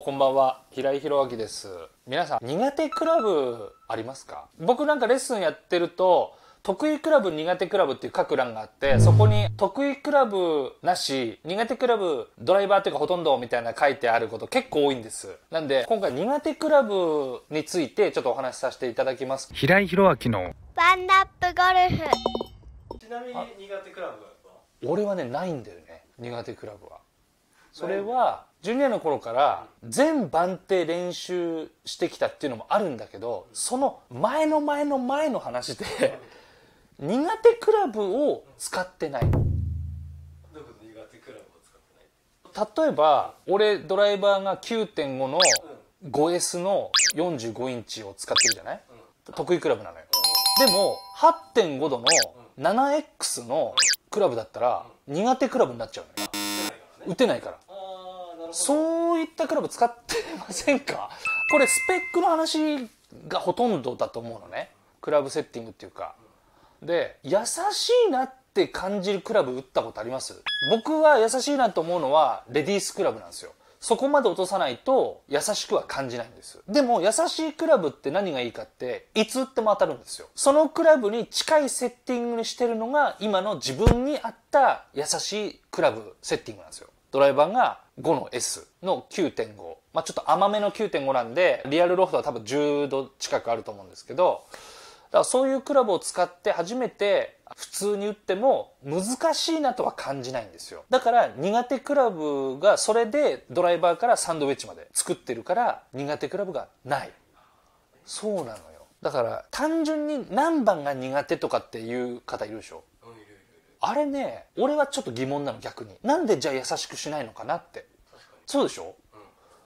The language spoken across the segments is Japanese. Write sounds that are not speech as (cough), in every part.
こんばんは、平井博明です。皆さん、苦手クラブありますか僕なんかレッスンやってると、得意クラブ、苦手クラブっていうく欄があって、そこに得意クラブなし、苦手クラブ、ドライバーっていうかほとんどみたいな書いてあること結構多いんです。なんで、今回苦手クラブについてちょっとお話しさせていただきます。平井博明のワンナップゴルフ。ちなみに苦手クラブは俺はね、ないんだよね。苦手クラブは。それはジュニアの頃から全番手練習してきたっていうのもあるんだけどその前の前の前の話で苦手クラブを使ってない例えば俺ドライバーが9.5の 5S の45インチを使ってるじゃない、得意クラブなのよ、でも8.5度の 7X のクラブだったら苦手クラブになっちゃうのよ打てないから。そういったクラブ使ってませんか (laughs) これスペックの話がほとんどだと思うのね。クラブセッティングっていうか。で、優しいなって感じるクラブ打ったことあります僕は優しいなと思うのはレディースクラブなんですよ。そこまで落とさないと優しくは感じないんです。でも優しいクラブって何がいいかって、いつ打っても当たるんですよ。そのクラブに近いセッティングにしてるのが今の自分に合った優しいクラブセッティングなんですよ。ドライバーが 5-S の9.5。まあ、ちょっと甘めの9.5なんで、リアルロフトは多分10度近くあると思うんですけど、だからそういうクラブを使って初めて普通に打っても難しいなとは感じないんですよ。だから苦手クラブがそれでドライバーからサンドウェッジまで作ってるから苦手クラブがない。そうなのよ。だから単純に何番が苦手とかっていう方いるでしょあれね、俺はちょっと疑問なの逆に。なんでじゃあ優しくしないのかなって。そうでしょ、うん、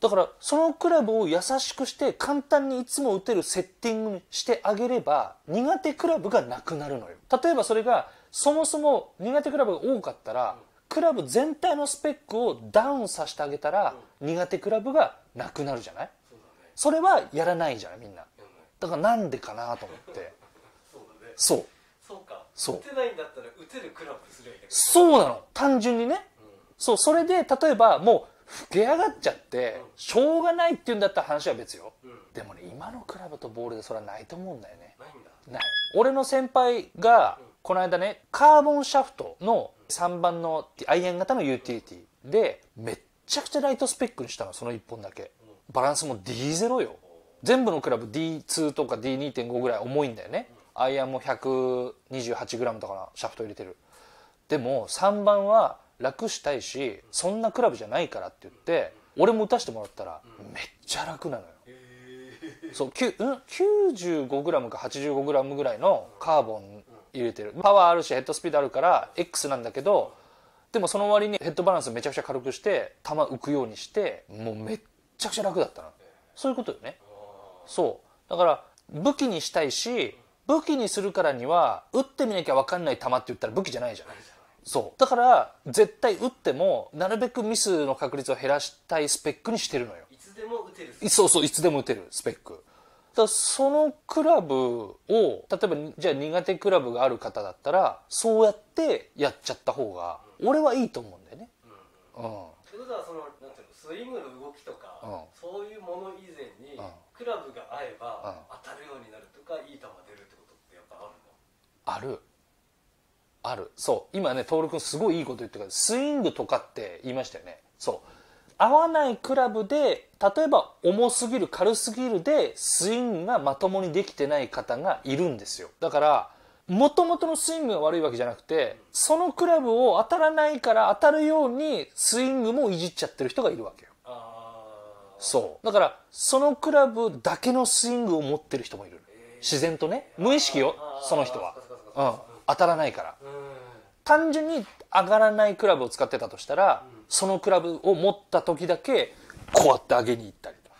だからそのクラブを優しくして簡単にいつも打てるセッティングにしてあげれば苦手クラブがなくなるのよ。例えばそれがそもそも苦手クラブが多かったら、クラブ全体のスペックをダウンさせてあげたら、苦手クラブがなくなるじゃないそれはやらないじゃないみんな。だからなんでかなと思って。(laughs) そう。そう打てないんだったら打てるクラブするゃいいだそうなの単純にね、うん、そうそれで例えばもう吹け上がっちゃって、しょうがないっていうんだったら話は別よ、うん、でもね今のクラブとボールでそれはないと思うんだよねないんだない俺の先輩が、この間ねカーボンシャフトの3番のアイアン型のユーティリティでめっちゃくちゃライトスペックにしたのその1本だけバランスも D0 よ全部のクラブ D2 とか D2.5 ぐらい重いんだよね、アイアンも 128g とかのシャフト入れてるでも3番は楽したいしそんなクラブじゃないからって言って俺も打たせてもらったらめっちゃ楽なのよ、そう、うん、95g か 85g ぐらいのカーボン入れてるパワーあるしヘッドスピードあるから X なんだけどでもその割にヘッドバランスめちゃくちゃ軽くして球浮くようにしてもうめっちゃくちゃ楽だったなそういうことよねそうだから武器にしたいし武器にするからには打ってみなきゃ分かんない球って言ったら武器じゃないじゃないそうだから絶対打ってもなるべくミスの確率を減らしたいスペックにしてるのよいつでも打てるそうそういつでも打てるスペックだそのクラブを例えばじゃあ苦手クラブがある方だったらそうやってやっちゃった方が、俺はいいと思うんだよね。うん、うんということはそのなんていうのスイングの動きとか、うん、そういうもの以前に、クラブが合えば、当たるようになるとかいい球あるあるそう今ね徹君すごいいいこと言ってからスイングとかって言いましたよねそう合わないクラブで例えば重すぎる軽すぎるでスイングがまともにできてない方がいるんですよだからもともとのスイングが悪いわけじゃなくてそのクラブを当たらないから当たるようにスイングもいじっちゃってる人がいるわけよそうだからそのクラブだけのスイングを持ってる人もいる自然とね無意識よその人はうん、当たらないから、単純に上がらないクラブを使ってたとしたら、そのクラブを持った時だけこうやって上げに行ったりと、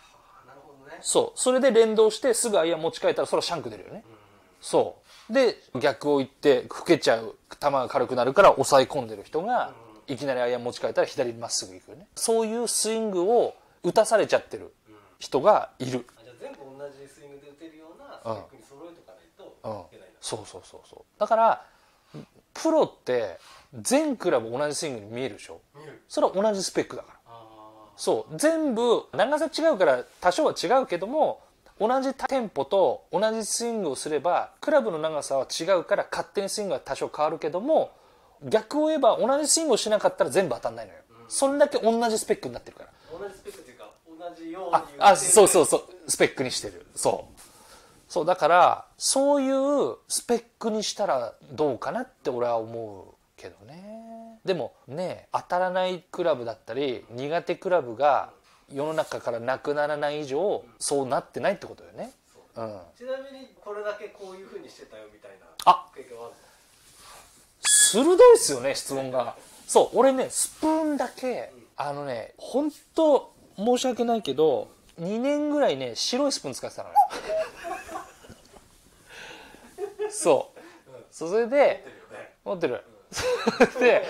なるほどね、そうそれで連動してすぐアイアン持ち替えたらそれはシャンク出るよね、そうで逆を言って老けちゃう球が軽くなるから抑え込んでる人が、いきなりアイアン持ち替えたら左にまっすぐ行くよねそういうスイングを打たされちゃってる人がいる、じスイングで打てるようなスペックに揃えとかないといけないな、うん、そうそうそうそうだからプロって全クラブ同じスイングに見えるでしょ、それは同じスペックだからそう全部長さ違うから多少は違うけども同じテンポと同じスイングをすればクラブの長さは違うから勝手にスイングは多少変わるけども逆を言えば同じスイングをしなかったら全部当たんないのよ、うん、それだけ同じスペックになってるから同じスペックっていうか同じようにああそうそうそうスペックにしてる。そう。そう、だから、そういうスペックにしたらどうかなって俺は思うけどね。でもね、当たらないクラブだったり、苦手クラブが世の中からなくならない以上、そうなってないってことよね。うん、ちなみにこれだけこういうふうにしてたよみたいな経験はある鋭いっすよね質問がそう俺ねスプーンだけ、あのね本当申し訳ないけど2年ぐらいね白いスプーン使ってたのよ (laughs) そうそそれで持ってる、(laughs) で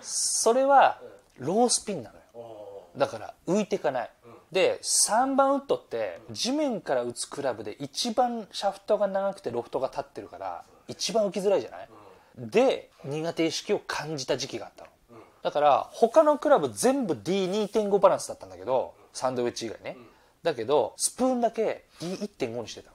それはロースピンなのよだから浮いていかない、で3番ウッドって地面から打つクラブで一番シャフトが長くてロフトが立ってるから一番浮きづらいじゃない、で苦手意識を感じた時期があったのだから他のクラブ全部 D2.5 バランスだったんだけどサンドウェッジ以外ね、だけど、スプーンだけ D1.5 にしてた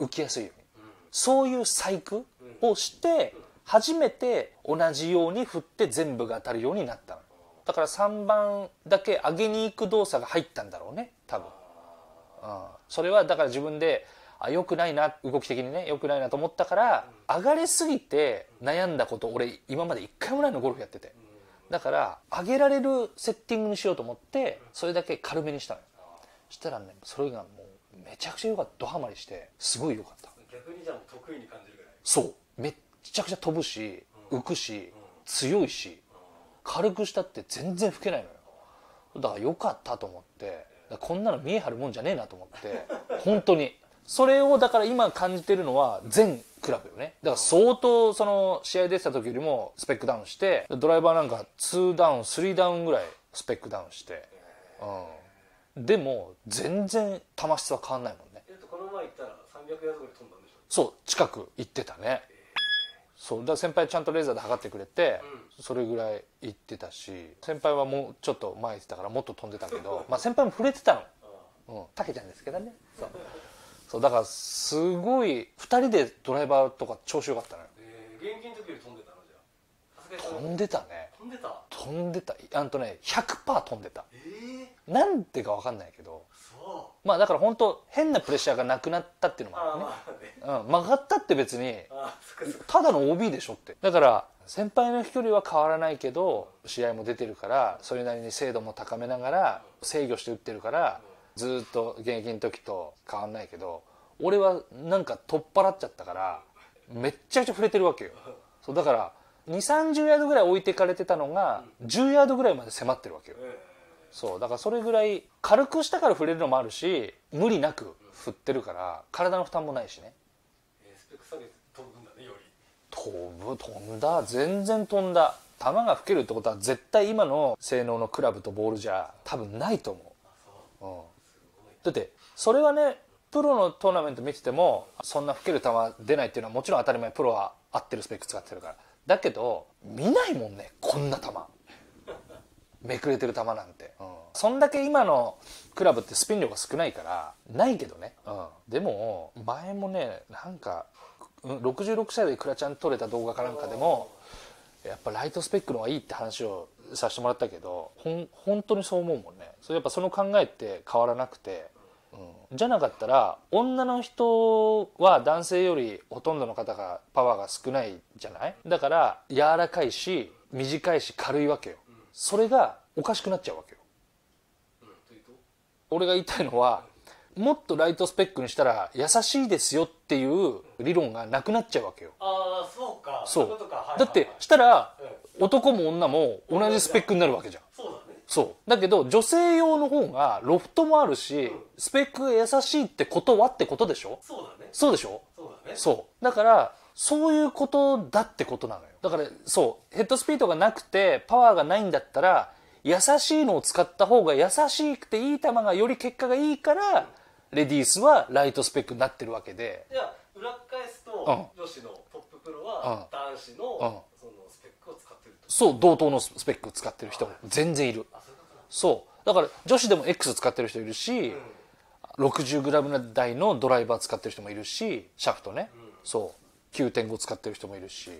の。浮きやすいように。そういう細工をして、初めて同じように振って全部が当たるようになったの。だから3番だけ上げに行く動作が入ったんだろうね、多分。うん。それはだから自分で、あ、良くないな、動き的にね、良くないなと思ったから、上がれすぎて悩んだこと、俺今まで1回もないの、ゴルフやってて。だから、上げられるセッティングにしようと思って、それだけ軽めにしたのよ。したらねそれがもうめちゃくちゃよかったドハマりしてすごいよかった逆にじゃあ得意に感じるぐらいそうめっちゃくちゃ飛ぶし、浮くし、うん、強いし、うん、軽くしたって全然吹けないのよだからよかったと思ってこんなの見え張るもんじゃねえなと思って (laughs) 本当にそれをだから今感じてるのは全クラブよねだから相当その試合出てた時よりもスペックダウンしてドライバーなんか2ダウン3ダウンぐらいスペックダウンしてうんでも全然球質は変わんないもんね、えっと、この前行ったら300ヤードぐらい飛んだんでしょそう近く行ってたね、えー、そうだ先輩ちゃんとレーザーで測ってくれて、うん、それぐらい行ってたし先輩はもうちょっと前行ってたからもっと飛んでたけどまあ先輩も触れてたの、うん、たけちゃんですけどねそうそうだからすごい2人でドライバーとか調子よかったの、よ、ええ。現金の時より飛んでたのじゃ飛んでたね飛んでた飛んでたあんとね100%飛んでたええーなんてか分かんないけどまあだから本当変なプレッシャーがなくなったっていうのもあるねうん、曲がったって別にただの OB でしょってだから先輩の飛距離は変わらないけど試合も出てるからそれなりに精度も高めながら制御して打ってるからずっと現役の時と変わんないけど俺はなんか取っ払っちゃったからめっちゃくちゃ触れてるわけよそうだから2 3 0ヤードぐらい置いてかれてたのが10ヤードぐらいまで迫ってるわけよ、そうだからそれぐらい軽くしたから触れるのもあるし無理なく振ってるから体の負担もないしねスペック下げ飛ぶんだねより飛ぶ飛んだ全然飛んだ球が吹けるってことは絶対今の性能のクラブとボールじゃ多分ないと思う、うん、だってそれはねプロのトーナメント見ててもそんな吹ける球出ないっていうのはもちろん当たり前プロは合ってるスペック使ってるからだけど見ないもんねこんな球めくれてる球なんて、うん、そんだけ今のクラブってスピン量が少ないからないけどね、うん、でも前もねなんか66歳でクラちゃん撮れた動画かなんかでもやっぱライトスペックの方がいいって話をさせてもらったけどほん本当にそう思うもんねそれやっぱその考えって変わらなくて、うん、じゃなかったら女の人は男性よりほとんどの方がパワーが少ないじゃないだから柔らかいし短いし軽いわけよそれがおかしくなっちゃうわけよ、俺が言いたいのはもっとライトスペックにしたら優しいですよっていう理論がなくなっちゃうわけよああそうかそうだってしたら、男も女も同じスペックになるわけじゃんそうだねそうだけど女性用の方がロフトもあるし、スペックが優しいってことはってことでしょそうだねそうでしょそうだねそうだからそういうことだってことなのよ。だから、そう、ヘッドスピードがなくて、パワーがないんだったら、優しいのを使った方が優しくていい球がより結果がいいから、レディースはライトスペックになってるわけで。いや、裏返すと、女子のトッププロは、男子の、そのスペックを使ってるそう、同等のスペックを使ってる人も全然いる。そう。だから、女子でも X 使ってる人いるし、うん、60g 台のドライバー使ってる人もいるし、シャフトね。うん、そう。9.5使ってる人もいるし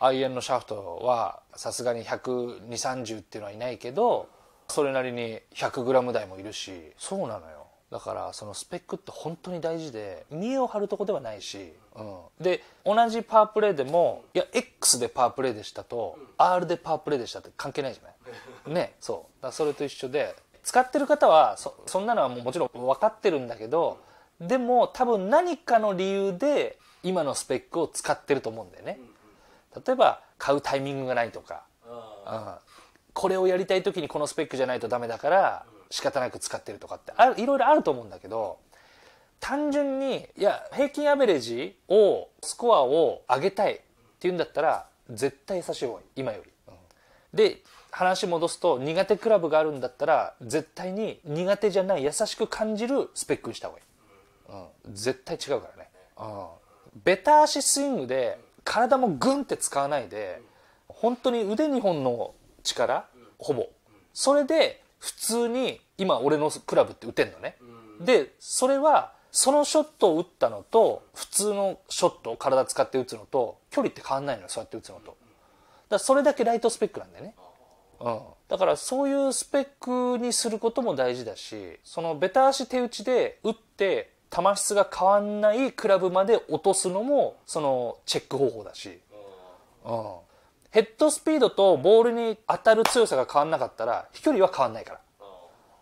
IN のシャフトはさすがに12030っていうのはいないけどそれなりに 100g 台もいるしそうなのよだからそのスペックって本当に大事で見栄を張るとこではないし、うん、で同じパワープレーでもいや X でパワープレーでしたと R でパワープレーでしたって関係ないじゃない (laughs) ねそうだそれと一緒で使ってる方はそそんなのはもうもちろん分かってるんだけどでも多分何かの理由で今のスペックを使ってると思うんだよね、例えば買うタイミングがないとか、うん、これをやりたい時にこのスペックじゃないとダメだから仕方なく使ってるとかってあいろいろあると思うんだけど単純にいや平均アベレージをスコアを上げたいっていうんだったら絶対優しい方がいい今より。うん、で話戻すと苦手クラブがあるんだったら絶対に苦手じゃない優しく感じるスペックにした方がいい、うん、絶対違うからね、うん、ベタ足スイングで体もグンって使わないで本当に腕2本の力ほぼそれで普通に今俺のクラブって打てんのねでそれはそのショットを打ったのと普通のショットを体使って打つのと距離って変わんないのよそうやって打つのとだそれだけライトスペックなんだよねうん、だからそういうスペックにすることも大事だしそのベタ足手打ちで打って球質が変わんないクラブまで落とすのもそのチェック方法だし、うん、ヘッドスピードとボールに当たる強さが変わんなかったら飛距離は変わんないから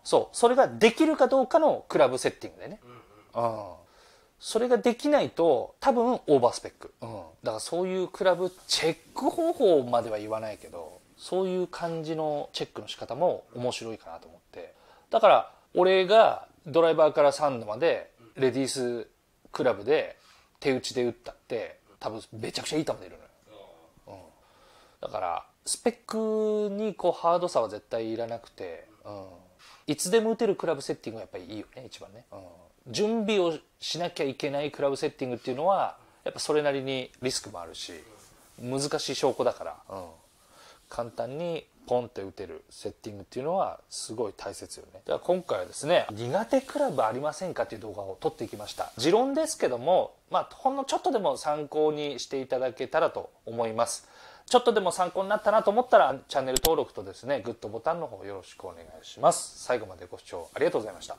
そうそれができるかどうかのクラブセッティングでね、うん、それができないと多分オーバースペック、うん、だからそういうクラブチェック方法までは言わないけどそういう感じのチェックの仕方も面白いかなと思ってだから俺がドライバーからサンドまでレディースクラブで手打ちで打ったって多分めちゃくちゃいい球出るのよ、うん、だからスペックにこうハードさは絶対いらなくて、うん、いつでも打てるクラブセッティングがやっぱりいいよね一番ね、うん、準備をしなきゃいけないクラブセッティングっていうのはやっぱそれなりにリスクもあるし難しい証拠だから、うん簡単にポンって打てるセッティングっていうのはすごい大切よね。では今回はですね、苦手クラブありませんかっていう動画を撮っていきました。持論ですけども、まあ、ほんのちょっとでも参考にしていただけたらと思います。ちょっとでも参考になったなと思ったら、チャンネル登録とですね、グッドボタンの方よろしくお願いします。最後までご視聴ありがとうございました。